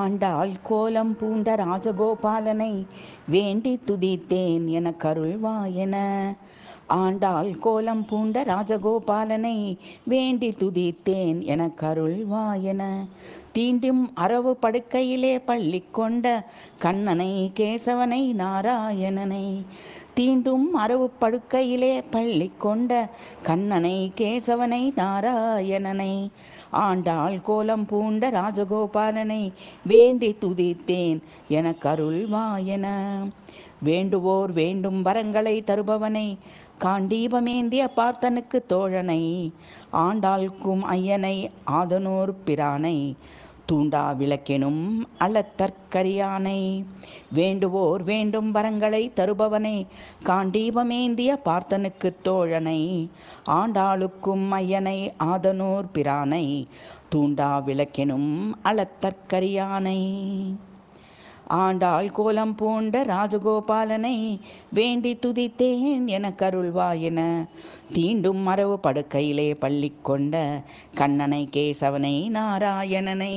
ஆண்டாள் கோலம் பூண்ட ராஜகோபாலனை வேண்டி துதித்தேன் என கருள்வாயன ஆண்டாள் கோலம் பூண்ட ராஜகோபாலனை வேண்டி துதித்தேன் என கருள்வாயன தீண்டும் அரவு படுக்கையிலே பள்ளி கொண்ட கண்ணனை கேசவனை நாராயணனை தீண்டும் அரவு படுக்கையிலே பள்ளி கொண்ட கண்ணனை கேசவனை நாராயணனை ஆண்டாள் கோலம் பூண்ட ராஜகோபாலனை வேண்டி துதித்தேன் என கருள்வாயன வேண்டுவோர் வேண்டும் வரங்களை தருபவனை காண்டீபமேந்திய பார்த்தனுக்கு தோழனை ஆண்டாள்கும் ஐயனை ஆதனோர் பிரானை தூண்டா விளக்கெனும் அளத்தற்கரியானை வேண்டுவோர் வேண்டும் வரங்களை தருபவனை காண்டீபமேந்திய பார்த்தனுக்கு தோழனை ஆண்டாளுக்கும் ஐயனை ஆதனூர் பிரானை தூண்டா விளக்கெனும் அளத்தற்கரியானை ஆண்டாள் கோலம் பூண்ட ராஜகோபாலனை வேண்டி துதித்தேன் என கருள்வாயென தீண்டும் மரவு படுக்கையிலே பள்ளி கொண்ட கண்ணனை கேசவனை நாராயணனை